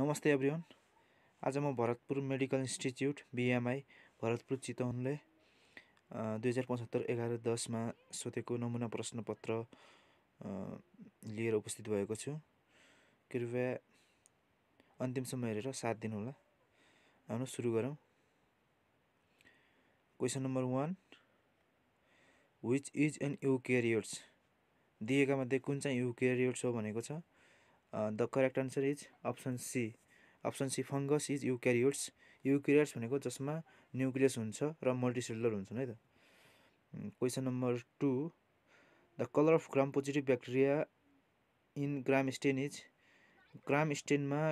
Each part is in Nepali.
नमस्ते एभ्रिवन आज म Bharatpur medical institute BMI Bharatpur चितवनले दुई हजार पचहत्तर एघार दसमा सोधेको नमुना प्रश्नपत्र लिएर उपस्थित भएको छु कृपया अन्तिम अन्तिमसम्म हेरेर साथ दिनुहोला आउनु सुरु गरौँ question number one which is an eukaryotes दिएका मध्ये कुन चाहिँ युकेरियोट्स हो भनेको छ the correct answer is option C option C fungus is eukaryotes eukaryotes भनेको जसमा न्युक्लियस हुन्छ र मल्टिसेलुलर हुन्छन् है त question number two the colour of gram positive bacteria in gram stain is gram स्टेनमा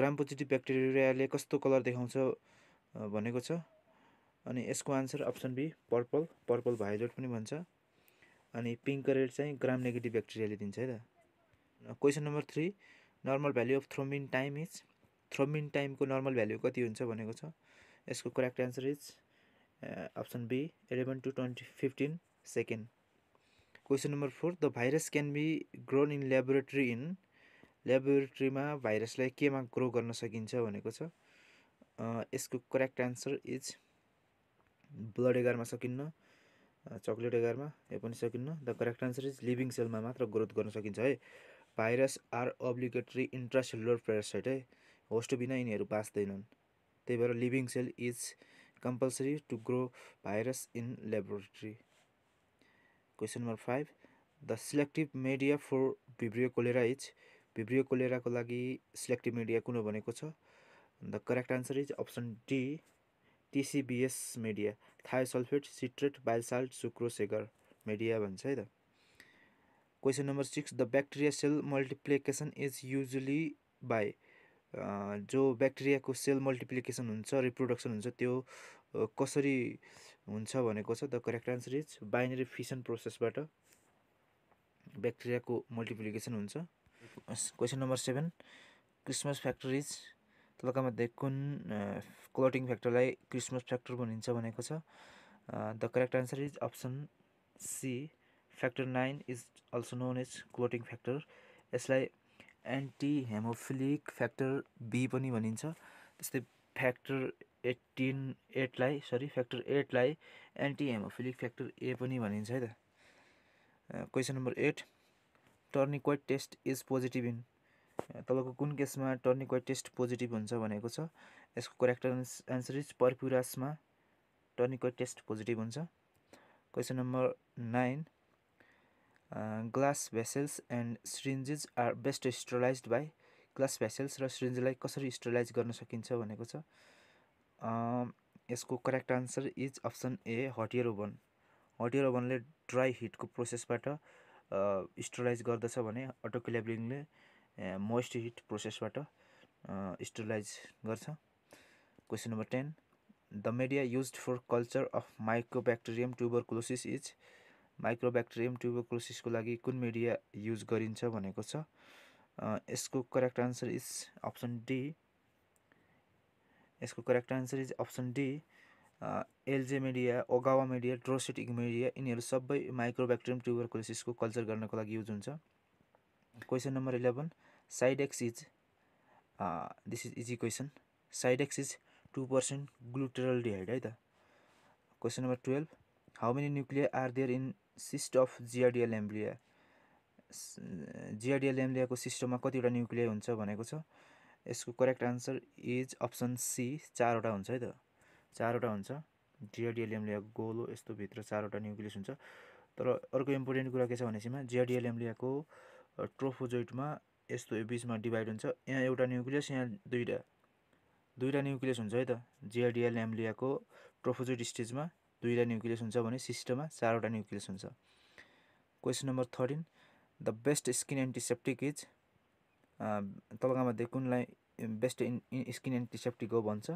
ग्राम पोजिटिभ ब्याक्टेरियाले कस्तो कलर देखाउँछ uh, भनेको छ अनि यसको answer option B purple purple violet पनि भन्छ अनि पिङ्क रेड चाहिँ ग्राम नेगेटिभ ब्याक्टेरियाले दिन्छ है त question number three normal value of thrombin time is thrombin टाइमको नर्मल भ्याल्यु कति हुन्छ भनेको छ यसको correct answer is option B eleven to twenty fifteen second question number four the virus can be grown in laboratory in ल्याबोरेटरीमा भाइरसलाई केमा ग्रो गर्न सकिन्छ भनेको छ यसको करेक्ट एन्सर इज ब्लड एगारमा सकिन्न चक्लेट एगारमा यो पनि सकिन्न the correct answer is living सेलमा मात्र ग्रोथ गर्न सकिन्छ है virus are obligatory intracellular parasite है होस्ट बिना यिनीहरू बाँच्दैनन् त्यही भएर living cell is compulsory to grow virus in laboratory question number five the selective media for vibrio cholera is vibrio कोलेराको लागि सिलेक्टिभ मिडिया कुन भनेको छ the correct answer is option D TCBS media thiosulphate citrate bile salt sucrose agar media भन्छ है त question number six the bacteria cell multiplication is usually by जो ब्याक्टेरियाको सेल मल्टिप्लिकेसन हुन्छ रिप्रोडक्सन हुन्छ त्यो कसरी हुन्छ भनेको छ the correct answer is binary fission प्रोसेसबाट ब्याक्टेरियाको मल्टिप्लिकेसन हुन्छ question number seven Christmas factories मध्ये कुन क्लटिङ फ्याक्टरलाई क्रिसमस फ्याक्टर भनिन्छ भनेको छ the correct answer is option C factor nine is also known as clotting factor यसलाई एन्टी हेमोफिलिक फ्याक्टर बी पनि भनिन्छ त्यस्तै फ्याक्टर एट्टिन एटलाई सरी फ्याक्टर एटलाई एन्टी हेमोफिलिक फ्याक्टर ए पनि भनिन्छ है त question number eight tourniquet test is positive in तपाईँको कुन केसमा टर्निक्वाइट टेस्ट पोजिटिभ हुन्छ भनेको छ यसको करेक्ट एन्सर इज पर्प्युरासमा टर्निक्वाइट टेस्ट पोजिटिभ हुन्छ question number nine glass vessels and syringes are best sterilise by glass vessels र सिरिन्जलाई कसरी स्टरलाइज गर्न सकिन्छ भनेको छ um, यसको correct answer is option A hot air oven hot air ओभनले ड्राई हिटको प्रोसेसबाट स्टरलाइज गर्दछ भने अटोक्लेबलिङले मोइस्ट हिट प्रोसेसबाट स्टरलाइज गर्छ question number ten the media use for culture of mycobacterium क्लोसिस इज माइक्रोब्याक्टेरियम ट्युबोक्लोसिसको लागि कुन मिडिया युज गरिन्छ भनेको छ यसको correct answer is option D यसको correct answer is option D LJ media Ogawa media ड्रोसेटिक मिडिया यिनीहरू सबै माइक्रोब्याक्टेरियम ट्युबरकुलोसिसको कल्चर गर्नको लागि युज हुन्छ question number eleven X is this is easy question X is two percent glutaraldehyde है त question number twelve how many nuclear are there in cyst of giardia lamblia giardia एम्ब्लियाको सिस्टममा कतिवटा न्युक्लिया हुन्छ भनेको छ यसको correct answer is option C चारवटा हुन्छ है त चारवटा हुन्छ जिआरडिएल एम्ब्लियाको गोलो यस्तो भित्र चारवटा न्युक्लियस हुन्छ तर अर्को इम्पोर्टेन्ट कुरा के छ भनेपछिमा जिआरडिएल एम्ब्लियाको ट्रोफोजोइटमा यस्तो बिचमा डिभाइड हुन्छ यहाँ एउटा न्युक्लियस यहाँ दुईवटा दुईवटा न्युक्लियस हुन्छ है त जिआरडिएल एम्ब्लियाको ट्रोफोजोइट स्टेजमा दुईवटा न्युक्लियस हुन्छ भने सिस्टममा चारवटा न्युक्लियस हुन्छ question number thirteen the best skin antiseptic is तलका मध्ये कुनलाई बेस्ट स्किन एन्टिसेप्टिक हो भन्छ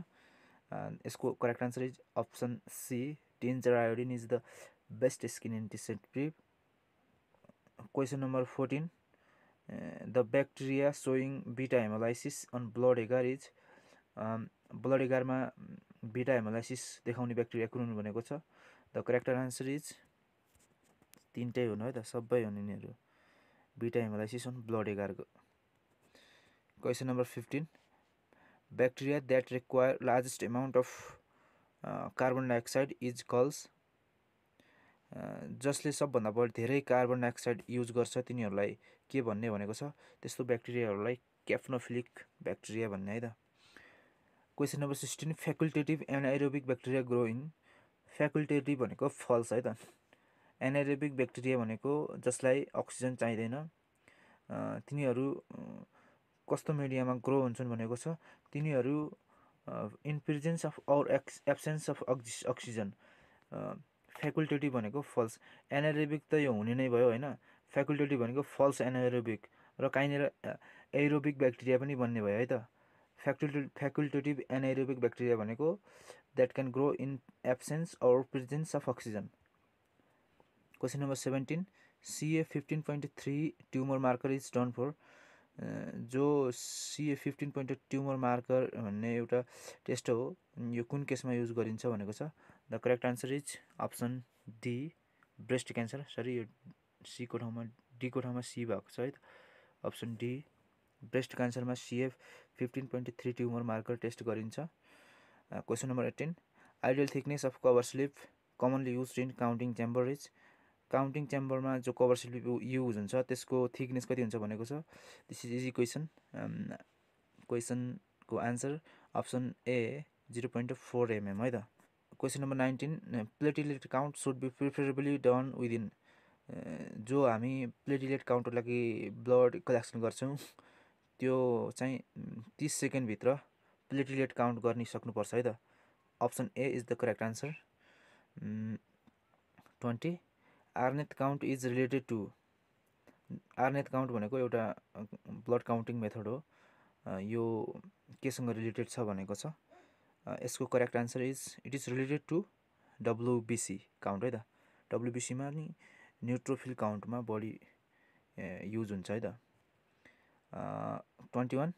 यसको correct answer is option C danger iodine is the best skin antiseptic question number fourteen the bacteria showing beta haemolysis on blood agar is ब्लडिगारमा बिटा हेमोलाइसिस देखाउने ब्याक्टेरिया कुन भनेको छ द करेक्टर आन्सर इज तिनटै हुनु है त सबै हुन् यिनीहरू बिटा हेमोलाइसिस हुन् ब्लडिगारको question number fifteen bacteria that require largest amount of carbon dioxide is calls जसले सबभन्दा बढी धेरै कार्बन डाइअक्साइड युज गर्छ तिनीहरूलाई के भन्ने भनेको छ त्यस्तो ब्याक्टेरियाहरूलाई क्याफ्नोफिलिक ब्याक्टेरिया भन्ने है त question number sixteen facultative anaerobic bacteria growing facultative भनेको फल्स है त एनाइरोबिक ब्याक्टेरिया भनेको जसलाई अक्सिजन चाहिँदैन तिनीहरू कस्तो मिडियामा ग्रो हुन्छन् भनेको छ तिनीहरू in presence of or X absence of oxy oxygen facultative भनेको फल्स एनाइरोबिक त यो हुने नै भयो होइन फ्याकुल्टेटिभ भनेको फल्स एनाइरोबिक र काहीँनिर एरोबिक ब्याक्टेरिया पनि बन्ने भयो है त फ्याकुल्टे फ्याकुल्टेटिभ एनाइरोबिक ब्याक्टेरिया भनेको that can grow in absence or presence of oxygen question number seventeen CA fifteen point three tumour marker is done for जो CA fifteen point tumour marker भन्ने एउटा टेस्ट हो यो कुन केसमा युज गरिन्छ भनेको छ the correct answer is option D breast cancer sorry यो सीको ठाउँमा डीको ठाउँमा सी भएको छ है त अप्सन डी ब्रेस्ट क्यान्सरमा CA fifteen point three tumour marker test गरिन्छ question number eighteen ideal thickness of cover slip commonly use in counting chamber is counting च्याम्बरमा जो कभर स्लिप युज हुन्छ त्यसको थिकनेस कति हुन्छ भनेको छ दिस इज इजी क्वेसन क्वेसनको answer option A zero point four MM है त question number nineteen platelet count should be preferably done within जो हामी प्लेटिलेट काउन्टको लागि ब्लड कलेक्सन गर्छौँ त्यो चाहिँ तिस सेकेन्डभित्र प्लेटिलेट काउन्ट गरि सक्नुपर्छ है त option A is the correct answer twenty Arneth count is related to Arneth count भनेको एउटा ब्लड काउन्टिङ मेथड हो यो केसँग रिलेटेड छ भनेको छ यसको correct answer is it is related to WBC count है त डब्लुबिसीमा नि न्युट्रोफिल काउन्टमा बढी युज हुन्छ है त twenty one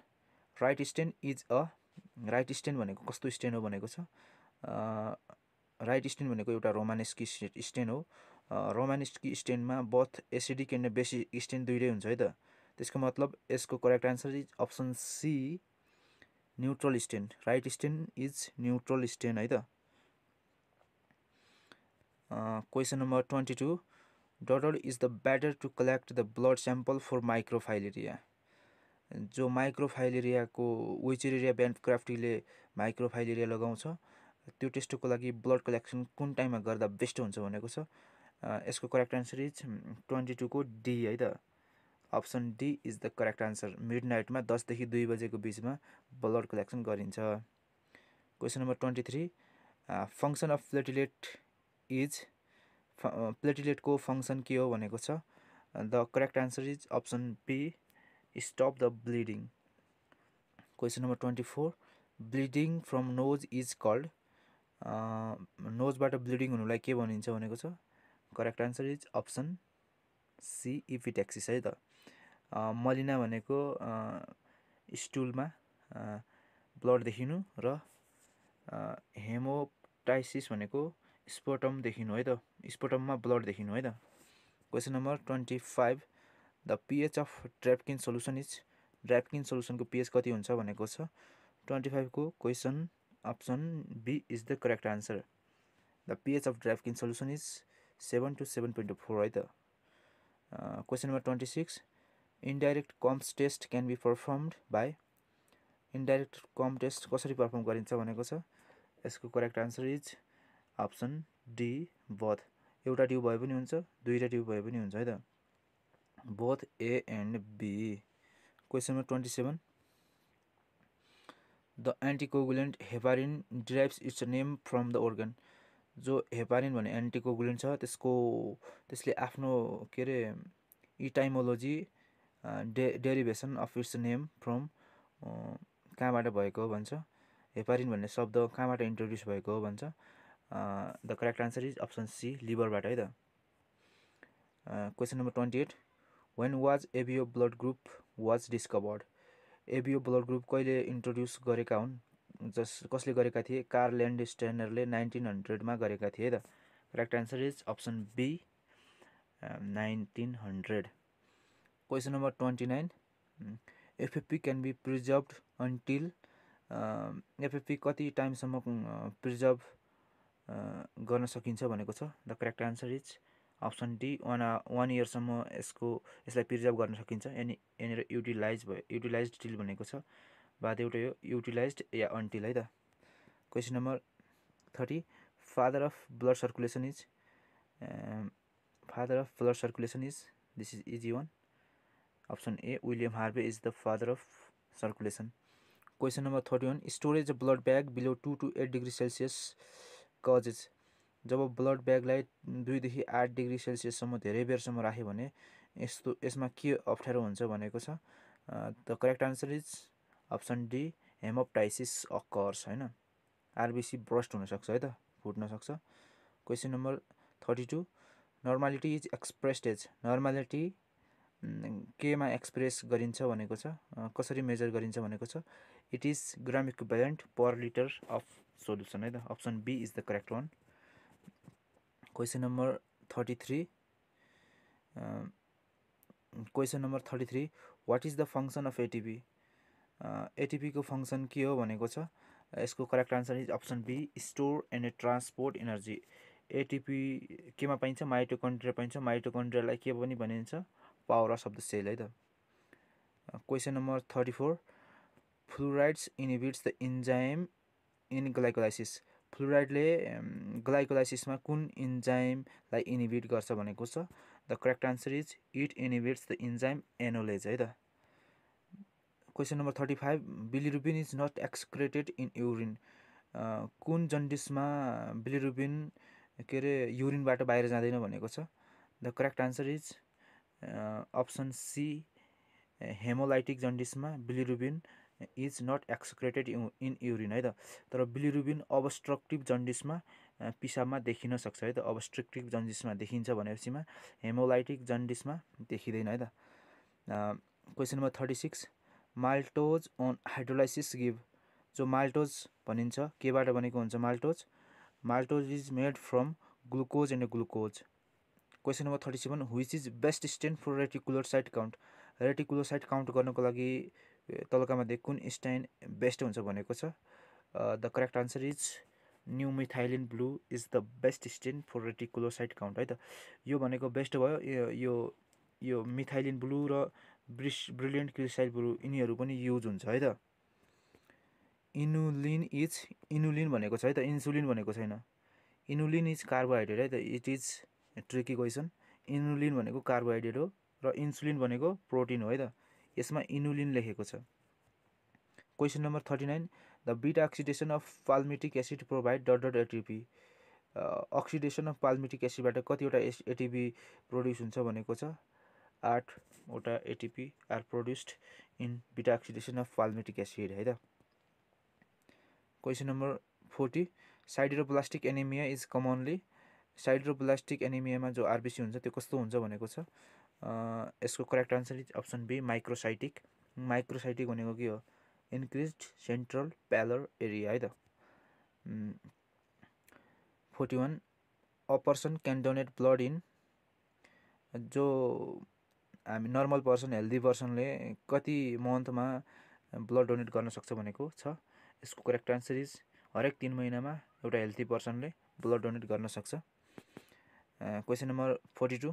Wright stain is a Wright stain भनेको कस्तो स्ट्यान्ड हो भनेको छ राइट स्ट्यान्ड भनेको एउटा रोमानेस्की स्ट्यान्ड हो रोमानेस्की स्ट्यान्डमा both acidic and basic stain दुइटै हुन्छ है त त्यसको मतलब यसको correct answer is option C neutral stain Wright stain is neutral stain है त क्वेसन नम्बर ट्वेन्टी टू डटर is the better to collect the blood sample for microfilaria जो माइक्रोफाइलेरियाको वेचेरिया ब्यान्डक्राफ्टीले माइक्रोफाइलेरिया लगाउँछ त्यो टेस्टको लागि ब्लड कलेक्सन कुन टाइममा गर्दा बेस्ट हुन्छ भनेको छ यसको करेक्ट आन्सर इज ट्वेन्टी टूको डी है त option D is the correct answer मिड नाइटमा दसदेखि दुई बजेको बिचमा ब्लड कलेक्सन गरिन्छ question number twenty three function of platelet is प्लेटिलेटको फङ्सन के हो भनेको छ the correct answer is option B stop the bleeding question number 24 bleeding from nose is called नोजबाट ब्लिडिङ हुनुलाई के भनिन्छ भनेको छ correct answer is option C EP epistaxis है त मलिना भनेको स्टुलमा ब्लड देखिनु र हेमोटाइसिस भनेको स्पोटम देखिनु है त स्पोटममा ब्लड देखिनु है त question number twenty five the pH of Drabkin solution is Drabkin सोल्युसनको पिएच कति हुन्छ भनेको छ ट्वेन्टी फाइभको question option B is the correct answer the pH of Drabkin solution is seven to seven point four है त question number twenty six indirect Coombs test can be performed by indirect Coombs test कसरी पर्फर्म गरिन्छ भनेको छ यसको correct answer is option D both एउटा ट्युब भए पनि हुन्छ दुईवटा ट्युब भए पनि हुन्छ है त both A and B question number twenty seven the anticoagulant heparin derives its name from the organ जो हेपारिन भन्ने एन्टिकोगुलेन्ट छ त्यसको त्यसले आफ्नो के अरे इटाइमोलोजी डे derivation of its name from कहाँबाट भएको हो भन्छ हेपारिन भन्ने शब्द कहाँबाट इन्ट्रोड्युस भएको हो भन्छ the correct answer is option C लिभरबाट है त question number twenty eight when was ABO blood group was discovered ABO blood group कहिले इन्ट्रोड्युस गरेका हुन् जस कसले गरेका थिए कार ल्यान्ड स्ट्यान्डरले नाइन्टिन हन्ड्रेडमा गरेका थिए त correct answer is option B nineteen hundred question number twenty nine FFP can be preserve until FFP कति टाइमसम्म प्रिजर्भ uh, uh, गर्न सकिन्छ भनेको छ the correct answer is option D one one इयरसम्म यसको यसलाई प्रिजर्भ गर्न सकिन्छ यानि यहाँनिर युटिलाइज भयो युटिलाइज डिल भनेको छ बाद एउटा यो युटिलाइज या अन्टिल है त question number thirty father of blood circulation is father of blood circulation is this is easy one option A William Harvey is the father of circulation question number thirty one storage of blood bag below two to eight degree Celsius causes जब ब्लड ब्यागलाई दुईदेखि आठ डिग्री सेल्सियससम्म धेरै बेरसम्म राख्यो भने यस्तो यसमा के अप्ठ्यारो हुन्छ भनेको छ the correct answer is option D haemoptysis occurs होइन आरबिसी ब्रस्ट हुनसक्छ है त फुट्न सक्छ question number thirty two normality is expressed as normality केमा एक्सप्रेस गरिन्छ भनेको छ कसरी मेजर गरिन्छ भनेको छ it is gram equivalent per litre of solution है त option B is the correct one question number thirty three question number thirty three what is the function of ATP एटिपीको function के हो भनेको छ यसको correct answer is option B store and transport energy ATP केमा पाइन्छ माइटोकन्ड्रिया पाइन्छ माइटोकन्ड्रियालाई के पनि भनिन्छ पावर अफ द सेल है त question number thirty four fluorides inhibits the enzyme in glycolysis फ्लुराइडले ग्लाइकोलाइसिसमा कुन इन्जाइमलाई इनिभिट गर्छ भनेको छ the correct answer is it inhibits the enzyme enolase है त question number thirty five bilirubin is not excreted in urine कुन जन्डिसमा बिलिरुबिन के अरे युरिनबाट बाहिर जाँदैन भनेको छ the correct answer is option C haemolytic जन्डिसमा bilirubin is not excreted in urine है त तर बिलिरुबिन अबस्ट्रक्टिभ जन्डिसमा पिसाबमा देखिन सक्छ है त अबस्ट्रक्टिभ जन्डिसमा देखिन्छ भनेपछिमा हेमोलाइटिक जन्डिसमा देखिँदैन है त question number thirty six maltose on hydrolysis give जो माल्टोज भनिन्छ केबाट बनेको हुन्छ maltose maltose is made from glucose and glucose question number thirty seven which is best stained for reticulocyte count reticulocyte count गर्नको लागि तलकामध्ये कुन स्टाइन बेस्ट हुन्छ भनेको छ the correct answer is new methylene blue is the best stain for reticulocyte count है त यो भनेको बेस्ट भयो यो यो मिथाइलिन ब्लू र ब्रिस ब्रिलियन्ट क्रिसाइल ब्लू यिनीहरू पनि युज हुन्छ है त इनुलिन इज इनुलिन भनेको छ है त इन्सुलिन भनेको छैन इनुलिन इज कार्बोहाइड्रेट है त it is tricky question inulin भनेको कार्बोहाइड्रेट हो र इन्सुलिन भनेको प्रोटिन हो है त यसमा इनुलिन लेखेको छ question number thirty nine the beta oxidation of palmitic acid provide dot dot ATP oxidation of palmitic एसिडबाट कतिवटा एस एटिपी प्रड्युस हुन्छ भनेको छ आठवटा ATP are produced in beta oxidation of palmitic acid है त question number forty sideroblastic anaemia is commonly sideroblastic एनिमियामा जो आरबिसी हुन्छ त्यो कस्तो हुन्छ भनेको छ यसको correct answer is option B microcytic microcytic भनेको के हो इन्क्रिज सेन्ट्रल प्यालर एरिया है त forty one a person can donate blood in जो हामी नर्मल पर्सन हेल्दी पर्सनले कति मन्थमा ब्लड डोनेट गर्न सक्छ भनेको छ यसको करेक्ट आन्सर इज हरेक तिन महिनामा एउटा हेल्दी पर्सनले ब्लड डोनेट गर्न सक्छ question number forty two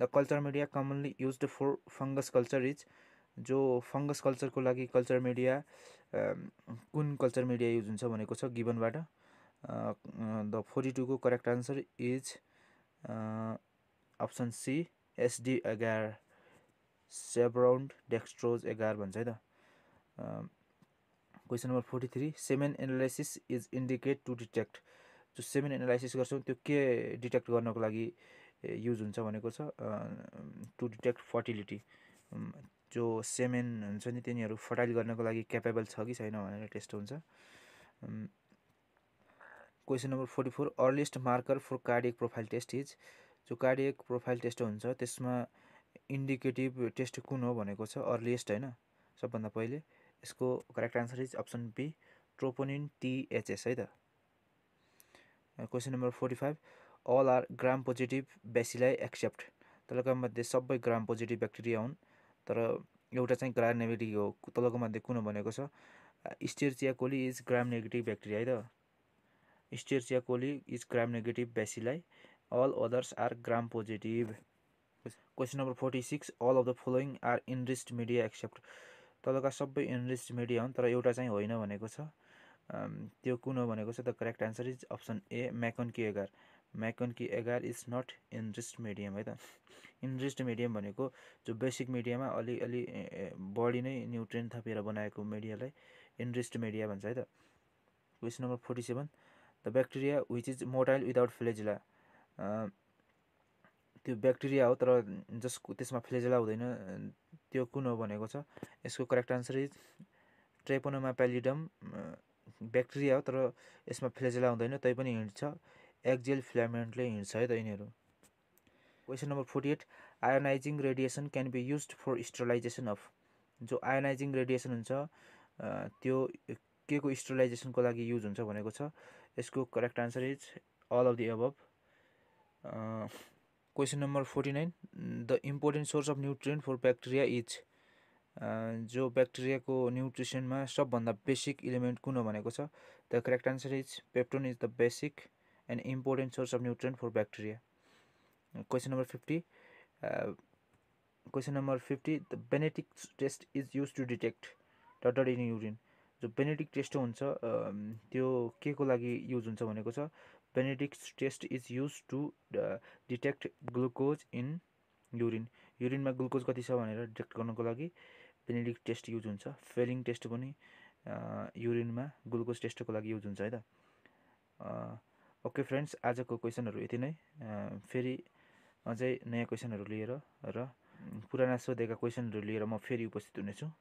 the culture media commonly use for fungus culture is जो फङ्गस कल्चरको लागि कल्चर मिडिया um, कुन कल्चर मिडिया युज हुन्छ भनेको छ गिभनबाट द फोर्टी टूको correct answer is option C SD agar Sabouraud dextrose agar भन्छ है त question number forty three semen analysis is indicate to detect जो सेमेन एनालाइसिस गर्छौँ त्यो के डिटेक्ट गर्नको लागि युज हुन्छ भनेको छ टु डिटेक्ट फर्टिलिटी जो सेमेन हुन्छ नि तिनीहरू फर्टाइल गर्नको लागि क्यापेबल छ कि छैन भनेर टेस्ट हुन्छ question number forty four earliest marker for cardiac profile test is जो कार्डियक प्रोफाइल टेस्ट हुन्छ त्यसमा इन्डिकेटिभ टेस्ट कुन हो भनेको छ अर्लिएस्ट होइन सबभन्दा पहिले यसको correct answer is option B troponin THS है त question number forty five all are gram positive बेसीलाई एक्सेप्ट तलका मध्ये सबै ग्राम पोजिटिभ ब्याक्टेरिया हुन् तर एउटा चाहिँ ग्राम नेगेटिभ हो तलको मध्ये कुन भनेको छ Escherichia coli is gram negative bacteria है त Escherichia coli is gram negative बेसीलाई all others are gram positive question number forty six all of the following are enriched media except तलका सबै इन्रिस्ट मिडिया हुन् तर एउटा चाहिँ होइन भनेको छ त्यो कुन हो भनेको छ the correct answer is option A MacConkey agar MacConkey एगार इज नट इन्ड्रिस्ट मिडियम है त इन्ड्रिस्ट मिडियम भनेको जो बेसिक मिडियामा अलिअलि बढी नै न्युट्रेन थपेर बनाएको मिडियालाई इन्ड्रिस्ट मिडिया भन्छ है त question number forty seven the bacteria which is motile without flagella त्यो ब्याक्टेरिया हो तर जसको त्यसमा फ्लेजिला हुँदैन त्यो कुन हो भनेको छ यसको correct answer is Treponema pallidum bacteria हो तर यसमा फ्लेजेला हुँदैन तै पनि हिँड्छ एक्जेल फिलामेन्टले हिँड्छ है त यिनीहरू question number forty eight ionising radiation can be use for sterilisation of जो आयोनाइजिङ रेडिएसन हुन्छ त्यो के को स्टरलाइजेसनको लागि युज हुन्छ भनेको छ यसको correct answer is all of the above question number forty nine the important source of nutrient for bacteria is जो ब्याक्टेरियाको न्युट्रिसनमा सबभन्दा बेसिक इलिमेन्ट कुन हो भनेको छ the correct answer is peptone is the basic and important source of nutrient for bacteria question number fifty question number fifty the Benedict test is use to detect डटर इन युरिन जो बेनेटिक टेस्ट हुन्छ त्यो के को लागि युज हुन्छ भनेको छ Benedict test is use to detect glucose in urine युरिनमा ग्लुकोज कति छ भनेर डिटेक्ट गर्नुको लागि पेनिडिक टेस्ट युज हुन्छ फेलिङ टेस्ट पनि युरिनमा ग्लुकोज टेस्टको लागि युज हुन्छ है त ओके फ्रेन्ड्स आजको क्वेसनहरू यति नै फेरि अझै नयाँ क्वेसनहरू लिएर र पुराना सोधेका क्वेसनहरू लिएर म फेरि उपस्थित हुनेछु